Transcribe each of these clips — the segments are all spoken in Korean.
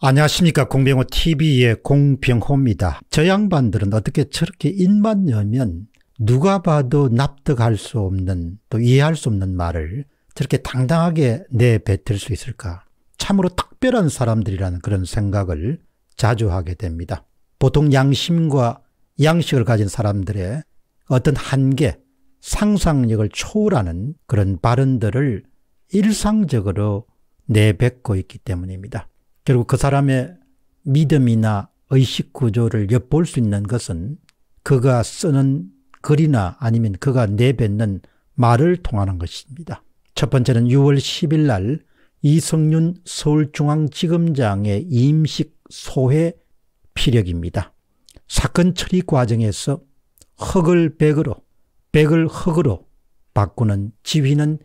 안녕하십니까 공병호 tv의 공병호입니다. 저 양반들은 어떻게 저렇게 입만 열면 누가 봐도 납득할 수 없는 또 이해할 수 없는 말을 저렇게 당당하게 내뱉을 수 있을까 참으로 특별한 사람들이라는 그런 생각을 자주 하게 됩니다. 보통 양심과 양식을 가진 사람들의 어떤 한계, 상상력을 초월하는 그런 발언들을 일상적으로 내뱉고 있기 때문입니다. 결국 그 사람의 믿음이나 의식 구조를 엿볼 수 있는 것은 그가 쓰는 글이나 아니면 그가 내뱉는 말을 통하는 것입니다. 첫 번째는 6월 10일 날 이성윤 서울중앙지검장의 임식 소회 피력입니다. 사건 처리 과정에서 흙을 백으로 백을 흙으로 바꾸는 지휘는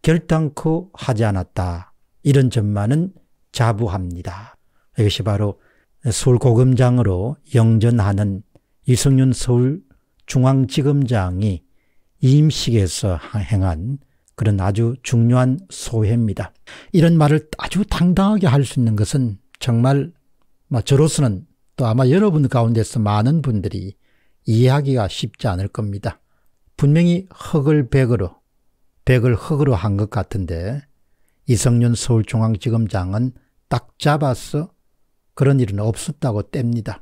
결단코 하지 않았다. 이런 전만은 자부합니다. 이것이 바로 서울 고검장으로 영전하는 이승윤 서울중앙지검장이 임식에서 행한 그런 아주 중요한 소회입니다. 이런 말을 아주 당당하게 할 수 있는 것은 정말 뭐 저로서는 또 아마 여러분 가운데서 많은 분들이 이해하기가 쉽지 않을 겁니다. 분명히 흙을 백으로, 백을 흙으로 한 것 같은데 이성윤 서울중앙지검장은 딱 잡았어 그런 일은 없었다고 뗍니다.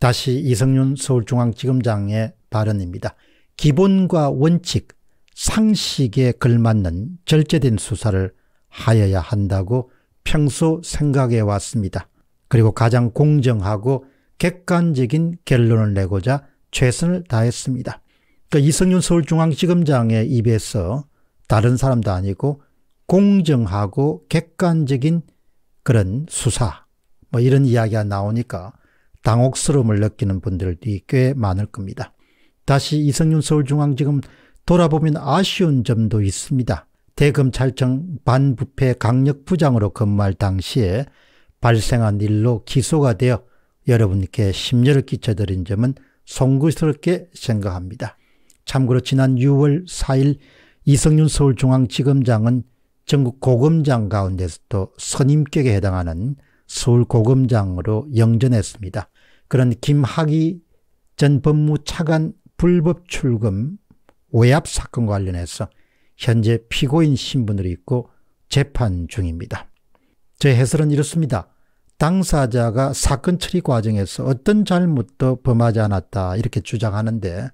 다시 이성윤 서울중앙지검장의 발언입니다. 기본과 원칙, 상식에 걸맞는 절제된 수사를 하여야 한다고 평소 생각해 왔습니다. 그리고 가장 공정하고 객관적인 결론을 내고자 최선을 다했습니다. 그 이성윤 서울중앙지검장의 입에서 다른 사람도 아니고 공정하고 객관적인 그런 수사 뭐 이런 이야기가 나오니까 당혹스러움을 느끼는 분들이 꽤 많을 겁니다. 다시 이성윤 서울중앙지검 돌아보면 아쉬운 점도 있습니다. 대검찰청 반부패 강력부장으로 근무할 당시에 발생한 일로 기소가 되어 여러분께 심려를 끼쳐드린 점은 송구스럽게 생각합니다. 참고로 지난 6월 4일 이성윤 서울중앙지검장은 전국 고검장 가운데서도 선임격에 해당하는 서울 고검장으로 영전했습니다. 그런 김학의 전 법무 차관 불법 출금 외압 사건 관련해서 현재 피고인 신분으로 있고 재판 중입니다. 제 해설은 이렇습니다. 당사자가 사건 처리 과정에서 어떤 잘못도 범하지 않았다 이렇게 주장하는데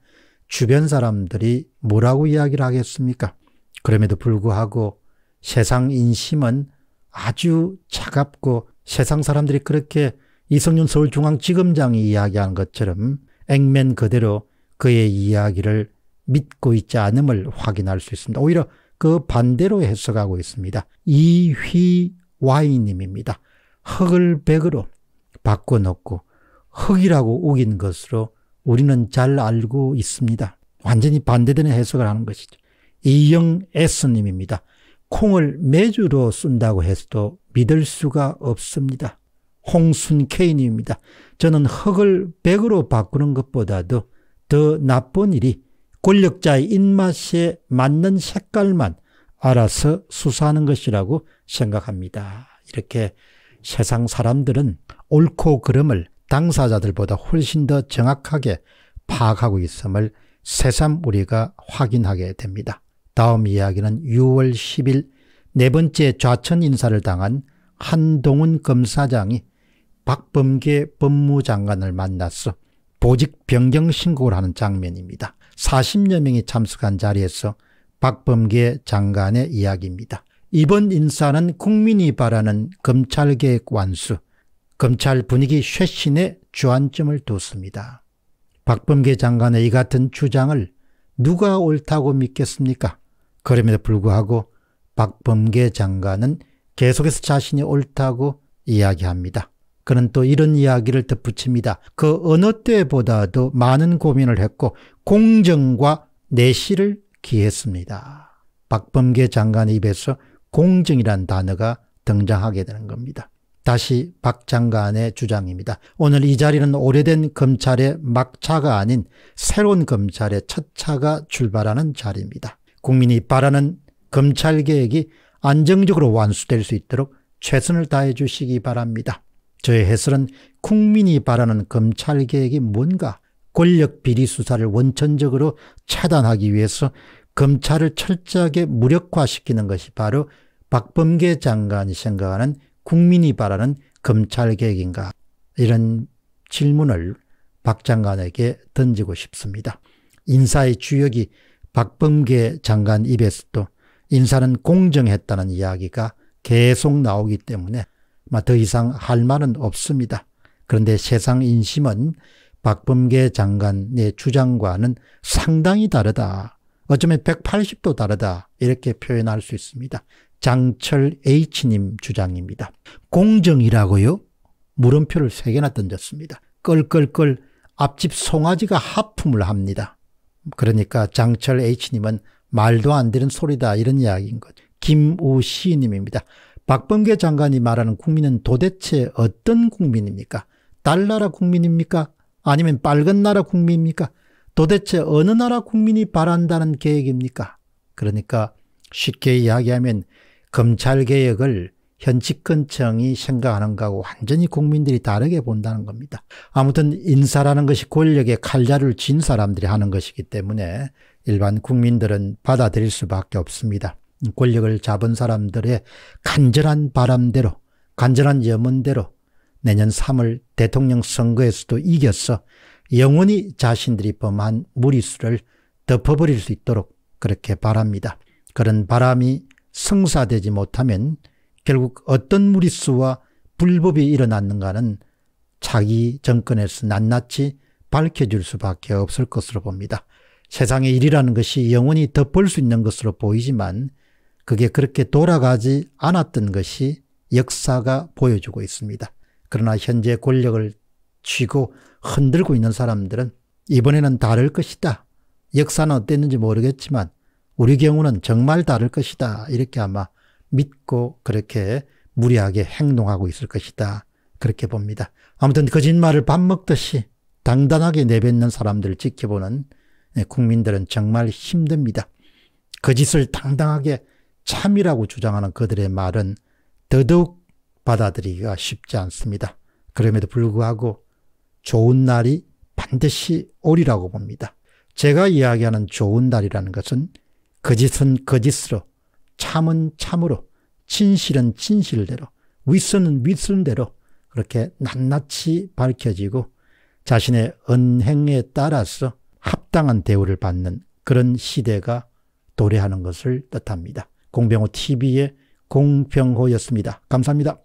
주변 사람들이 뭐라고 이야기를 하겠습니까? 그럼에도 불구하고 세상 인심은 아주 차갑고 세상 사람들이 그렇게 이성윤 서울중앙지검장이 이야기한 것처럼 액면 그대로 그의 이야기를 믿고 있지 않음을 확인할 수 있습니다. 오히려 그 반대로 해석하고 있습니다. 이휘와이님입니다. 흙을 백으로 바꿔놓고 흙이라고 우긴 것으로 우리는 잘 알고 있습니다. 완전히 반대되는 해석을 하는 것이죠. 이영 S님입니다. 콩을 매주로 쓴다고 해서도 믿을 수가 없습니다. 홍순케인입니다. 저는 흙을 백으로 바꾸는 것보다도 더 나쁜 일이 권력자의 입맛에 맞는 색깔만 알아서 수사하는 것이라고 생각합니다. 이렇게 세상 사람들은 옳고 그름을 당사자들보다 훨씬 더 정확하게 파악하고 있음을 새삼 우리가 확인하게 됩니다. 다음 이야기는 6월 10일 네 번째 좌천 인사를 당한 한동훈 검사장이 박범계 법무장관을 만났어 보직 변경 신고를 하는 장면입니다. 40여 명이 참석한 자리에서 박범계 장관의 이야기입니다. 이번 인사는 국민이 바라는 검찰개혁 완수, 검찰 분위기 쇄신에 주안점을 뒀습니다. 박범계 장관의 이 같은 주장을 누가 옳다고 믿겠습니까? 그럼에도 불구하고 박범계 장관은 계속해서 자신이 옳다고 이야기합니다. 그는 또 이런 이야기를 덧붙입니다. 그 어느 때보다도 많은 고민을 했고 공정과 내실을 기했습니다. 박범계 장관의 입에서 공정이란 단어가 등장하게 되는 겁니다. 다시 박 장관의 주장입니다. 오늘 이 자리는 오래된 검찰의 막차가 아닌 새로운 검찰의 첫 차가 출발하는 자리입니다. 국민이 바라는 검찰개혁이 안정적으로 완수될 수 있도록 최선을 다해 주시기 바랍니다. 저의 해설은 국민이 바라는 검찰개혁이 뭔가 권력 비리 수사를 원천적으로 차단하기 위해서 검찰을 철저하게 무력화시키는 것이 바로 박범계 장관이 생각하는 국민이 바라는 검찰개혁인가 이런 질문을 박 장관에게 던지고 싶습니다. 인사의 주역이 박범계 장관 입에서도 인사는 공정했다는 이야기가 계속 나오기 때문에 더 이상 할 말은 없습니다. 그런데 세상 인심은 박범계 장관의 주장과는 상당히 다르다. 어쩌면 180도 다르다. 이렇게 표현할 수 있습니다. 장철 H님 주장입니다. 공정이라고요? 물음표를 3개나 던졌습니다. 끌끌끌 앞집 송아지가 하품을 합니다. 그러니까 장철 H님은 말도 안 되는 소리다 이런 이야기인 거죠. 김우시 님입니다. 박범계 장관이 말하는 국민은 도대체 어떤 국민입니까? 달나라 국민입니까? 아니면 빨간 나라 국민입니까? 도대체 어느 나라 국민이 바란다는 계획입니까? 그러니까 쉽게 이야기하면 검찰개혁을 현 집권층이 생각하는 거하고 완전히 국민들이 다르게 본다는 겁니다. 아무튼 인사라는 것이 권력의 칼자를 쥔 사람들이 하는 것이기 때문에 일반 국민들은 받아들일 수밖에 없습니다. 권력을 잡은 사람들의 간절한 바람대로 간절한 염원대로 내년 3월 대통령 선거에서도 이겼어 영원히 자신들이 범한 무리수를 덮어버릴 수 있도록 그렇게 바랍니다. 그런 바람이 성사되지 못하면 결국 어떤 무리수와 불법이 일어났는가는 자기 정권에서 낱낱이 밝혀질 수밖에 없을 것으로 봅니다. 세상의 일이라는 것이 영원히 덮을 수 있는 것으로 보이지만 그게 그렇게 돌아가지 않았던 것이 역사가 보여주고 있습니다. 그러나 현재 권력을 쥐고 흔들고 있는 사람들은 이번에는 다를 것이다. 역사는 어땠는지 모르겠지만 우리 경우는 정말 다를 것이다. 이렇게 아마 믿고 그렇게 무리하게 행동하고 있을 것이다. 그렇게 봅니다. 아무튼 거짓말을 그 밥 먹듯이 당당하게 내뱉는 사람들을 지켜보는 예, 국민들은 정말 힘듭니다. 거짓을 그 당당하게 참이라고 주장하는 그들의 말은 더더욱 받아들이기가 쉽지 않습니다. 그럼에도 불구하고 좋은 날이 반드시 오리라고 봅니다. 제가 이야기하는 좋은 날이라는 것은 거짓은 그 거짓으로 참은 참으로, 진실은 진실대로, 위선은 위선대로 그렇게 낱낱이 밝혀지고 자신의 은행에 따라서 합당한 대우를 받는 그런 시대가 도래하는 것을 뜻합니다. 공병호 TV의 공병호였습니다. 감사합니다.